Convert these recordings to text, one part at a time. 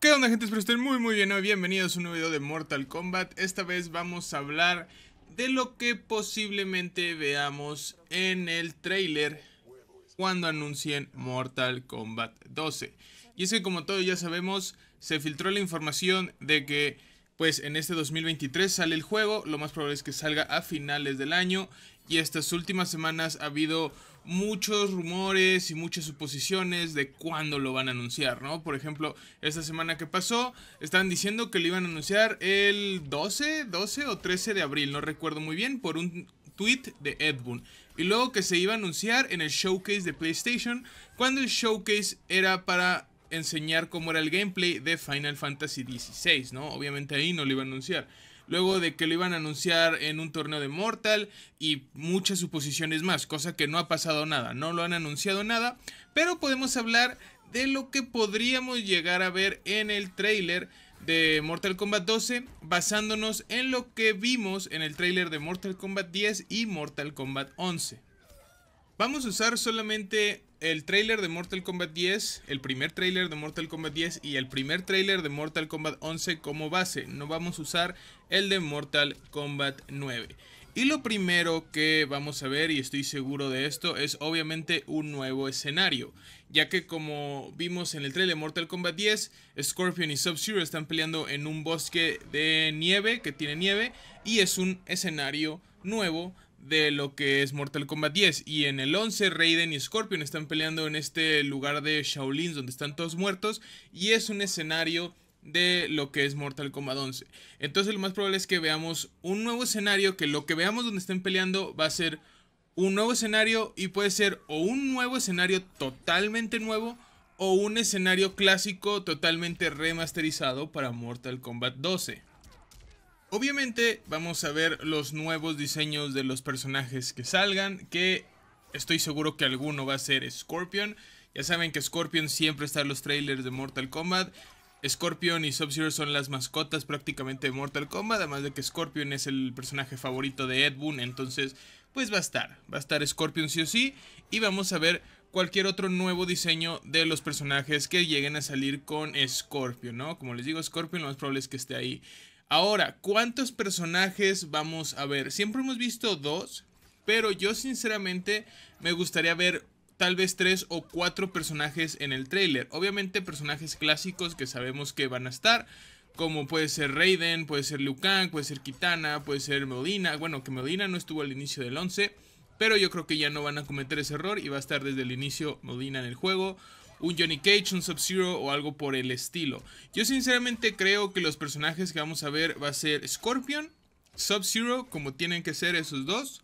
¿Qué onda gente? Espero estén muy muy bien hoy. Bienvenidos a un nuevo video de Mortal Kombat. Esta vez vamos a hablar de lo que posiblemente veamos en el trailer cuando anuncien Mortal Kombat 12. Y es que como todos ya sabemos, se filtró la información de que pues en este 2023 sale el juego, lo más probable es que salga a finales del año y estas últimas semanas ha habido muchos rumores y muchas suposiciones de cuándo lo van a anunciar, ¿no? Por ejemplo, esta semana que pasó, estaban diciendo que lo iban a anunciar el 12, 12 o 13 de abril, no recuerdo muy bien, por un tweet de Ed Y luego que se iba a anunciar en el showcase de PlayStation, cuando el showcase era para enseñar cómo era el gameplay de Final Fantasy XVI, ¿no? Obviamente ahí no lo iban a anunciar. Luego de que lo iban a anunciar en un torneo de Mortal y muchas suposiciones más, cosa que no ha pasado nada, no lo han anunciado nada, pero podemos hablar de lo que podríamos llegar a ver en el trailer de Mortal Kombat 12 basándonos en lo que vimos en el tráiler de Mortal Kombat 10 y Mortal Kombat 11. Vamos a usar solamente el trailer de Mortal Kombat 10, el primer tráiler de Mortal Kombat 10 y el primer tráiler de Mortal Kombat 11 como base. No vamos a usar el de Mortal Kombat 9. Y lo primero que vamos a ver, y estoy seguro de esto, es obviamente un nuevo escenario. Ya que como vimos en el trailer de Mortal Kombat 10, Scorpion y Sub-Zero están peleando en un bosque de nieve, que tiene nieve, y es un escenario nuevo de lo que es Mortal Kombat 10. Y en el 11, Raiden y Scorpion están peleando en este lugar de Shaolin donde están todos muertos. Y es un escenario de lo que es Mortal Kombat 11. Entonces lo más probable es que veamos un nuevo escenario, que lo que veamos donde estén peleando va a ser un nuevo escenario y puede ser o un nuevo escenario totalmente nuevo o un escenario clásico totalmente remasterizado para Mortal Kombat 12. Obviamente vamos a ver los nuevos diseños de los personajes que salgan, que estoy seguro que alguno va a ser Scorpion. Ya saben que Scorpion siempre está en los trailers de Mortal Kombat. Scorpion y Sub-Zero son las mascotas prácticamente de Mortal Kombat, además de que Scorpion es el personaje favorito de Ed Boon, entonces pues va a estar, va a estar Scorpion sí o sí, y vamos a ver cualquier otro nuevo diseño de los personajes que lleguen a salir con Scorpion, ¿no? Como les digo, Scorpion lo más probable es que esté ahí. Ahora, ¿cuántos personajes vamos a ver? Siempre hemos visto dos, pero yo sinceramente me gustaría ver tal vez tres o cuatro personajes en el trailer. Obviamente personajes clásicos que sabemos que van a estar, como puede ser Raiden, puede ser Liu Kang, puede ser Kitana, puede ser Medina. Bueno, que Medina no estuvo al inicio del 11, pero yo creo que ya no van a cometer ese error y va a estar desde el inicio Modina en el juego un Johnny Cage, un Sub-Zero o algo por el estilo. Yo sinceramente creo que los personajes que vamos a ver va a ser Scorpion, Sub-Zero, como tienen que ser esos dos,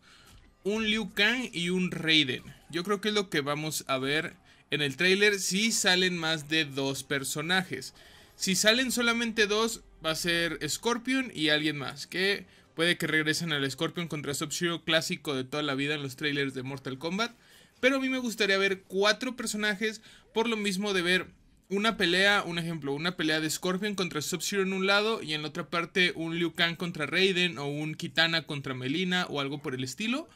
un Liu Kang y un Raiden. Yo creo que es lo que vamos a ver en el trailer si salen más de dos personajes. Si salen solamente dos, va a ser Scorpion y alguien más, que puede que regresen al Scorpion contra Sub-Zero clásico de toda la vida en los trailers de Mortal Kombat. Pero a mí me gustaría ver cuatro personajes por lo mismo de ver una pelea, un ejemplo, una pelea de Scorpion contra sub en un lado y en la otra parte un Liu Kang contra Raiden o un Kitana contra Melina o algo por el estilo.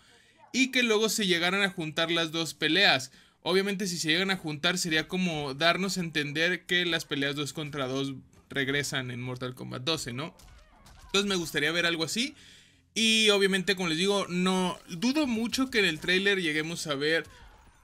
Y que luego se llegaran a juntar las dos peleas. Obviamente si se llegan a juntar sería como darnos a entender que las peleas 2 contra 2 regresan en Mortal Kombat 12, ¿no? Entonces me gustaría ver algo así. Y obviamente, como les digo, no dudo mucho que en el trailer lleguemos a ver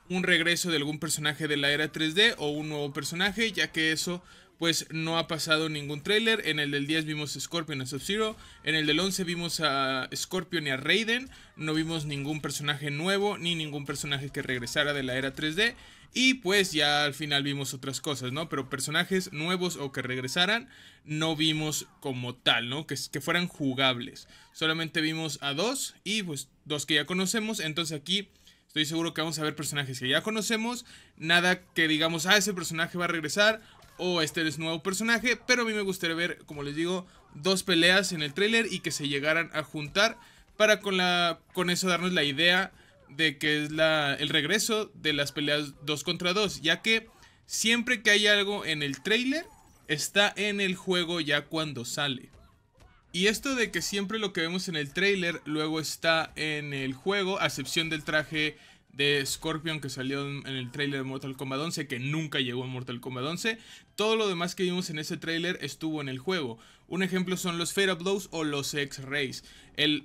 un regreso de algún personaje de la era 3D o un nuevo personaje, ya que eso pues no ha pasado ningún tráiler. En el del 10 vimos a Scorpion a Sub-Zero. En el del 11 vimos a Scorpion y a Raiden. No vimos ningún personaje nuevo ni ningún personaje que regresara de la era 3D. Y pues ya al final vimos otras cosas, ¿no? Pero personajes nuevos o que regresaran no vimos como tal, ¿no? Que, que fueran jugables. Solamente vimos a dos y pues dos que ya conocemos. Entonces aquí... Estoy seguro que vamos a ver personajes que ya conocemos. Nada que digamos, ah, ese personaje va a regresar o este es nuevo personaje. Pero a mí me gustaría ver, como les digo, dos peleas en el tráiler y que se llegaran a juntar para con, la, con eso darnos la idea de que es la, el regreso de las peleas 2 contra 2, ya que siempre que hay algo en el trailer, está en el juego ya cuando sale. Y esto de que siempre lo que vemos en el trailer luego está en el juego, a excepción del traje de Scorpion que salió en el trailer de Mortal Kombat 11, que nunca llegó a Mortal Kombat 11. Todo lo demás que vimos en ese tráiler estuvo en el juego. Un ejemplo son los Fatal Blows o los X-Rays.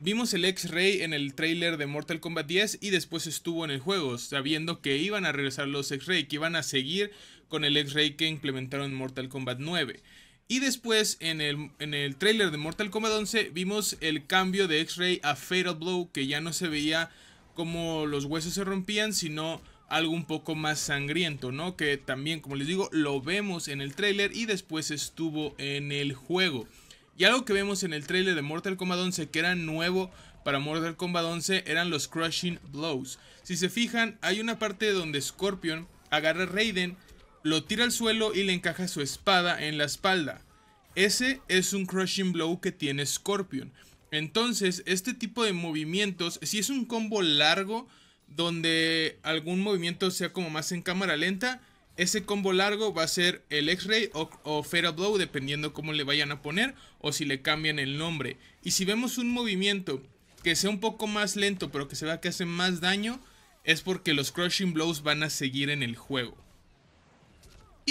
vimos el X-Ray en el tráiler de Mortal Kombat 10 y después estuvo en el juego, sabiendo que iban a regresar los X-Ray, que iban a seguir con el X-Ray que implementaron en Mortal Kombat 9. Y después en el, en el tráiler de Mortal Kombat 11 vimos el cambio de X-Ray a Fatal Blow que ya no se veía como los huesos se rompían, sino algo un poco más sangriento, ¿no? Que también, como les digo, lo vemos en el trailer y después estuvo en el juego. Y algo que vemos en el trailer de Mortal Kombat 11 que era nuevo para Mortal Kombat 11 eran los Crushing Blows. Si se fijan, hay una parte donde Scorpion agarra a Raiden, lo tira al suelo y le encaja su espada en la espalda. Ese es un Crushing Blow que tiene Scorpion. Entonces, este tipo de movimientos, si es un combo largo, donde algún movimiento sea como más en cámara lenta, ese combo largo va a ser el X-Ray o, Fera Blow, dependiendo cómo le vayan a poner o si le cambian el nombre. Y si vemos un movimiento que sea un poco más lento, pero que se vea que hace más daño, es porque los Crushing Blows van a seguir en el juego.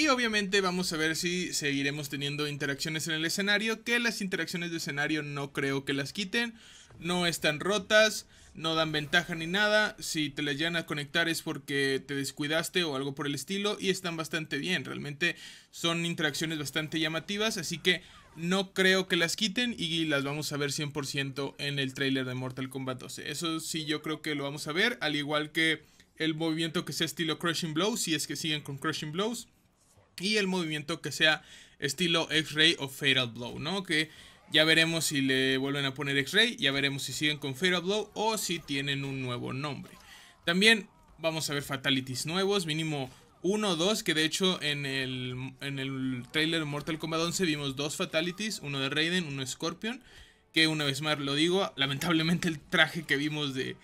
Y obviamente vamos a ver si seguiremos teniendo interacciones en el escenario, que las interacciones de escenario no creo que las quiten, no están rotas, no dan ventaja ni nada, si te las llegan a conectar es porque te descuidaste o algo por el estilo y están bastante bien, realmente son interacciones bastante llamativas, así que no creo que las quiten y las vamos a ver 100% en el trailer de Mortal Kombat 12, eso sí yo creo que lo vamos a ver, al igual que el movimiento que sea estilo Crushing Blows, si es que siguen con Crushing Blows y el movimiento que sea estilo X-Ray o Fatal Blow, ¿no? Que ya veremos si le vuelven a poner X-Ray, ya veremos si siguen con Fatal Blow o si tienen un nuevo nombre. También vamos a ver Fatalities nuevos, mínimo uno o dos, que de hecho en el, trailer Mortal Kombat 11 vimos dos Fatalities, uno de Raiden, uno de Scorpion, que una vez más lo digo, lamentablemente el traje que vimos de,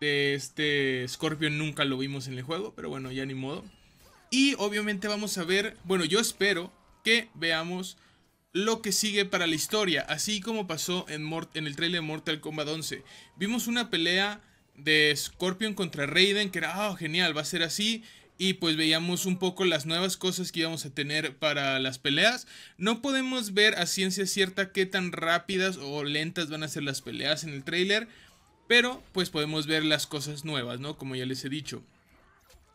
de este Scorpion nunca lo vimos en el juego, pero bueno, ya ni modo. Y obviamente vamos a ver, bueno, yo espero que veamos lo que sigue para la historia, así como pasó en, en el trailer de Mortal Kombat 11. Vimos una pelea de Scorpion contra Raiden, que era, ah, genial, va a ser así. Y pues veíamos un poco las nuevas cosas que íbamos a tener para las peleas. No podemos ver a ciencia cierta qué tan rápidas o lentas van a ser las peleas en el trailer. Pero pues podemos ver las cosas nuevas, ¿no? Como ya les he dicho.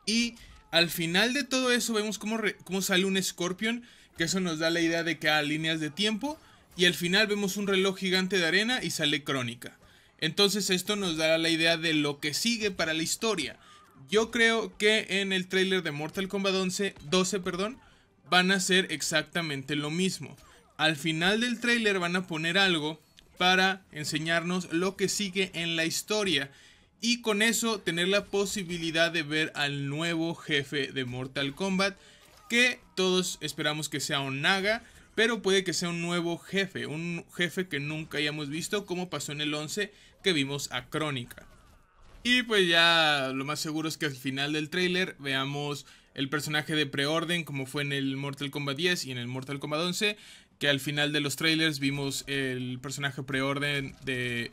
Y al final de todo eso vemos cómo, sale un Scorpion, que eso nos da la idea de que hay líneas de tiempo. Y al final vemos un reloj gigante de arena y sale Crónica. Entonces esto nos dará la idea de lo que sigue para la historia. Yo creo que en el trailer de Mortal Kombat 11, 12 perdón, van a ser exactamente lo mismo. Al final del trailer van a poner algo para enseñarnos lo que sigue en la historia y con eso tener la posibilidad de ver al nuevo jefe de Mortal Kombat, que todos esperamos que sea un Naga, pero puede que sea un nuevo jefe, un jefe que nunca hayamos visto, como pasó en el 11 que vimos a Crónica. Y pues ya lo más seguro es que al final del tráiler veamos el personaje de preorden como fue en el Mortal Kombat 10 y en el Mortal Kombat 11, que al final de los trailers vimos el personaje preorden de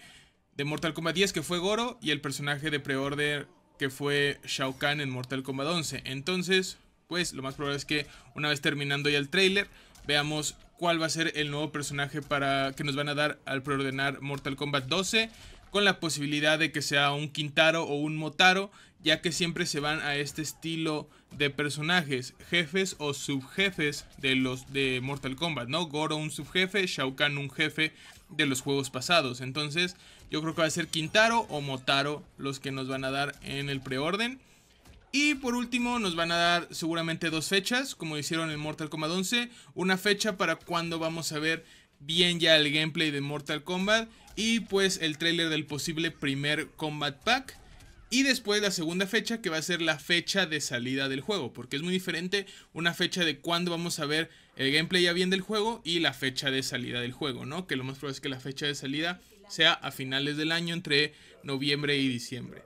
de Mortal Kombat 10, que fue Goro, y el personaje de Preorder, que fue Shao Kahn en Mortal Kombat 11. Entonces, pues lo más probable es que una vez terminando ya el trailer, veamos cuál va a ser el nuevo personaje para que nos van a dar al preordenar Mortal Kombat 12 con la posibilidad de que sea un Quintaro o un Motaro, ya que siempre se van a este estilo de personajes, jefes o subjefes de los de Mortal Kombat, ¿no? Goro un subjefe, Shao Kahn un jefe de los juegos pasados. Entonces, yo creo que va a ser Quintaro o Motaro los que nos van a dar en el preorden. Y por último, nos van a dar seguramente dos fechas, como hicieron en Mortal Kombat 11. Una fecha para cuando vamos a ver bien ya el gameplay de Mortal Kombat. Y pues el trailer del posible primer Combat Pack. Y después la segunda fecha, que va a ser la fecha de salida del juego. Porque es muy diferente una fecha de cuando vamos a ver el gameplay ya bien del juego y la fecha de salida del juego, ¿no? Que lo más probable es que la fecha de salida sea a finales del año, entre noviembre y diciembre.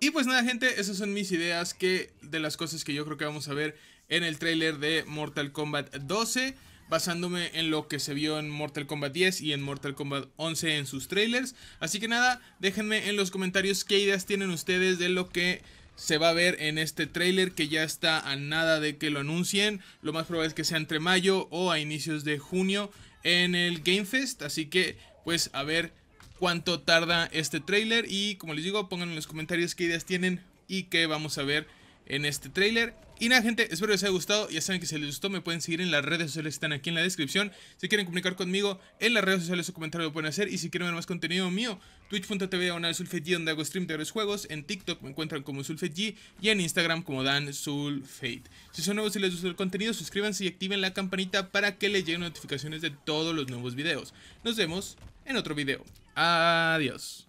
Y pues nada, gente, esas son mis ideas que de las cosas que yo creo que vamos a ver en el tráiler de Mortal Kombat 12, basándome en lo que se vio en Mortal Kombat 10 y en Mortal Kombat 11 en sus trailers. Así que nada, déjenme en los comentarios qué ideas tienen ustedes de lo que se va a ver en este trailer que ya está a nada de que lo anuncien. Lo más probable es que sea entre mayo o a inicios de junio en el Game Fest. Así que, pues, a ver cuánto tarda este trailer Y como les digo, pongan en los comentarios qué ideas tienen y qué vamos a ver en este tráiler. Y nada gente, espero que les haya gustado, ya saben que si les gustó me pueden seguir en las redes sociales que están aquí en la descripción Si quieren comunicar conmigo en las redes sociales o comentarios lo pueden hacer Y si quieren ver más contenido mío, twitch.tv G. donde hago stream de varios juegos En TikTok me encuentran como G. y en Instagram como dansulfate Si son nuevos y les gustó el contenido, suscríbanse y activen la campanita para que les lleguen notificaciones de todos los nuevos videos Nos vemos en otro video, adiós